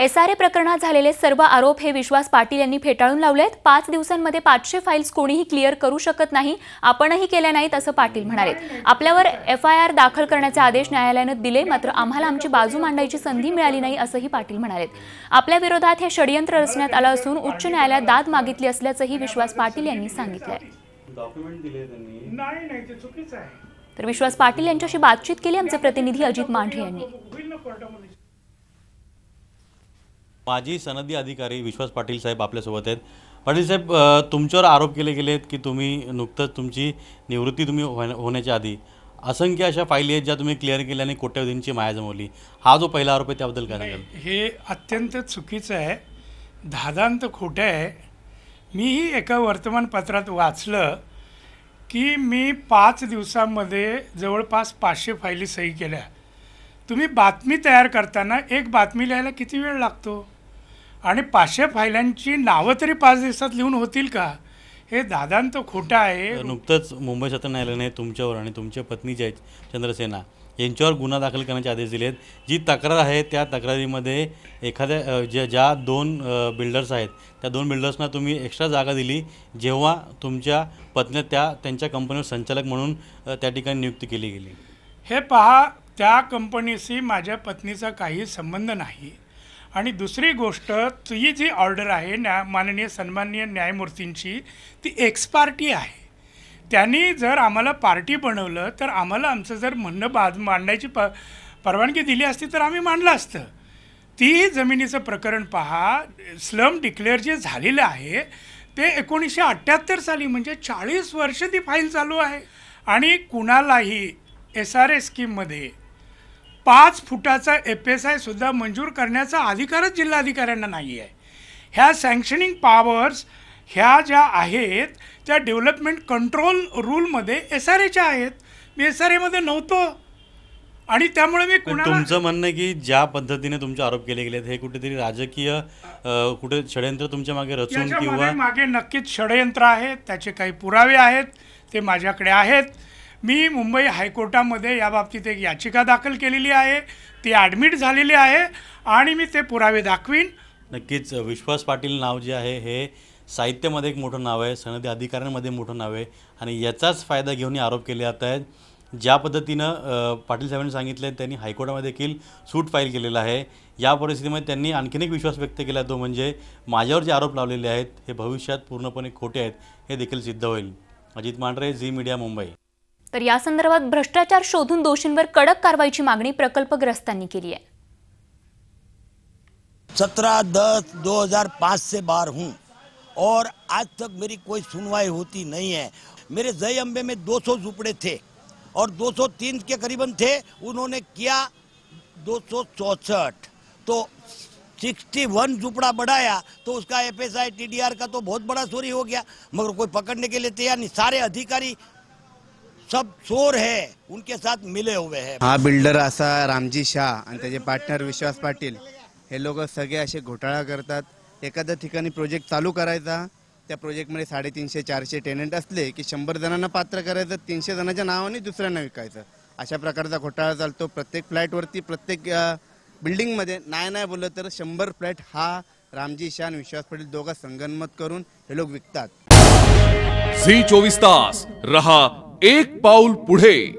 SRA प्रकरणात झालेले सर्व आरोप हे विश्वास पाटील यांनी फेटाळून लावले आहेत पाच दिवसांमध्ये पाचशे फाईल्स कोणीही क्लिअर करू शकत नाही आपणही केल्या नाहीत असं पाटील म्हणाले आपल्यावर एफ आय आर दाखल करण्याचे आदेश न्यायालयानं दिले मात्र आम्हाला आमची बाजू मांडायची संधी मिळाली नाही असंही पाटील म्हणाले आपल्या विरोधात हे षडयंत्र रचण्यात आलं असून उच्च न्यायालयात दाद मागितली असल्याचंही विश्वास पाटील यांनी सांगितलंय तर विश्वास पाटील यांच्याशी बातचीत केली आमचे प्रतिनिधी अजित मांढरे यांनी माजी सनदी अधिकारी विश्वास पाटील साहेब आपल्यासोबत आहेत पाटील साहेब तुमच्यावर आरोप केले गेले आहेत की तुम्ही नुकतंच तुमची निवृत्ती तुम्ही हो-, होण्याच्या आधी असंख्य अशा फाईली आहेत ज्या तुम्ही क्लिअर केल्या आणि कोट्यवधींची माया जमवली हा जो पहिला आरोप आहे त्याबद्दल काय सांगाल हे अत्यंत चुकीचं आहे धादांत खोटं आहे मीही एका वर्तमानपत्रात वाचलं की मी पाच दिवसामध्ये जवळपास पाचशे फायली सही केल्या तुम्ही बातमी तयार करताना एक बातमी लिहायला किती वेळ लागतो आणि पाचशे फायल्यांची नावं तरी पाच दिवसात लिहून होतील का हे दादांत खोटं आहे नुकतंच मुंबई सत्र न्यायालयाने तुमच्यावर आणि तुमच्या पत्नी जय चंद्रसेना यांच्यावर गुन्हा दाखल करण्याचे आदेश दिले आहेत जी तक्रार आहे त्या तक्रारीमध्ये एखाद्या ज्या ज्या दोन बिल्डर्स आहेत त्या दोन बिल्डर्सना तुम्ही एक्स्ट्रा जागा दिली जेव्हा तुमच्या पत्नी त्या त्यांच्या कंपनीवर संचालक म्हणून त्या ठिकाणी नियुक्ती केली गेली हे पहा त्या कंपनीशी माझ्या पत्नीचा काही संबंध नाही आणि दुसरी गोष्ट ती जी ऑर्डर आहे न्या माननीय सन्माननीय न्यायमूर्तींची ती एक्सपार्टी आहे त्यांनी जर आम्हाला पार्टी बनवलं तर आम्हाला आमचं जर म्हणणं बाद मांडण्याची प परवानगी दिली असती तर आम्ही मांडलं असतं ती जमिनीचं प्रकरण पहा स्लम डिक्लेअर जे झालेलं आहे ते एकोणीसशे अठ्ठ्याहत्तर साली म्हणजे चाळीस वर्ष ती फाईल चालू आहे आणि कुणालाही एस आर एस स्कीममध्ये पाच फुटाचा एफ एस आयसुद्धा मंजूर करण्याचा अधिकारच जिल्हाधिकाऱ्यांना नाही आहे ह्या सँक्शनिंग पॉवर्स ह्या ज्या आहेत त्या डेव्हलपमेंट कंट्रोल रूलमध्ये एस आर एच्या आहेत मी एस आर एमध्ये नव्हतो आणि त्यामुळे मी तुमचं म्हणणं की ज्या पद्धतीने तुमचे आरोप केले गेलेत हे कुठेतरी राजकीय कुठे षडयंत्र तुमच्या मागे रचून किंवा मागे नक्कीच षडयंत्र आहे त्याचे काही पुरावे आहेत ते माझ्याकडे आहेत मी मुंबई हायकोर्टामध्ये याबाबतीत एक याचिका दाखल केलेली आहे ती ॲडमिट झालेली आहे आणि मी ते पुरावे दाखवीन नक्कीच विश्वास पाटील नाव जे आहे हे साहित्यामध्ये एक मोठं नाव आहे सनदी अधिकाऱ्यांमध्ये मोठं नाव आहे आणि याचाच फायदा घेऊन हे आरोप केले जात आहेत ज्या पद्धतीनं पाटील साहेबांनी सांगितलं त्यांनी हायकोर्टामध्ये देखील सूट फाईल केलेला आहे या परिस्थितीमध्ये त्यांनी आणखीन एक विश्वास व्यक्त केला तो म्हणजे माझ्यावर जे आरोप लावलेले आहेत हे भविष्यात पूर्णपणे खोटे आहेत हे देखील सिद्ध होईल अजित मांढरे झी मीडिया मुंबई तर या संदर्भात भ्रष्टाचार शोधून दोषींवर कडक कारवाईची मागणी प्रकल्पग्रस्तांनी केली आहे सत्रह दस 2005 से बार हूँ और आज तक मेरी कोई सुनवाई होती नहीं है मेरे जय अम्बे में 200 झुपड़े थे और 203 के करीबन थे उन्होंने किया दो तो 61 झुपड़ा बढ़ाया तो उसका F S I T D R का तो बहुत बड़ा चोरी हो गया मगर कोई पकड़ने के लिए तैयार नहीं सारे अधिकारी सब चोर है उनके साथ मिले हुए है हा बिल्डर असा रामजी शाह आणि त्याचे पार्टनर विश्वास पाटील हे लोक सगळे असे घोटाळा करतात एखाद्या ठिकाणी प्रोजेक्ट चालू करायचा त्या प्रोजेक्टमध्ये साडेतीनशे चारशे टेनंट असले की शंभर जणांना पात्र करायचं तीनशे जणांच्या नावाने दुसऱ्यांना विकायचं अशा प्रकारचा घोटाळा चालतो प्रत्येक फ्लॅटवरती प्रत्येक बिल्डिंग मध्ये नाही नाही बोललं तर शंभर फ्लॅट हा रामजी शाह आणि विश्वास पाटील दोघा संगनमत करून हे लोक विकतात झी चोवीस तास रहा एक पाऊल पुढे